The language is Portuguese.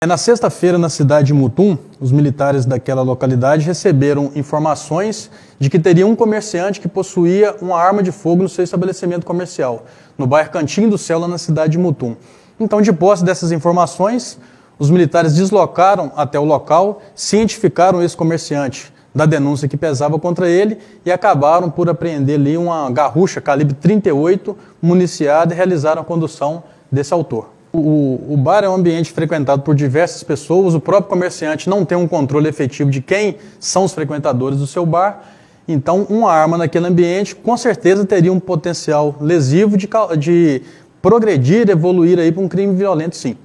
É na sexta-feira, na cidade de Mutum, os militares daquela localidade receberam informações de que teria um comerciante que possuía uma arma de fogo no seu estabelecimento comercial, no bairro Cantinho do Céu, lá na cidade de Mutum. Então, de posse dessas informações, os militares deslocaram até o local, cientificaram esse comerciante da denúncia que pesava contra ele e acabaram por apreender ali uma garrucha calibre 38 municiada e realizaram a condução desse autor o, o, bar é um ambiente frequentado por diversas pessoas, o próprio comerciante não tem um controle efetivo de quem são os frequentadores do seu bar, então uma arma naquele ambiente com certeza teria um potencial lesivo de, de progredir, evoluir aí para um crime violento sim.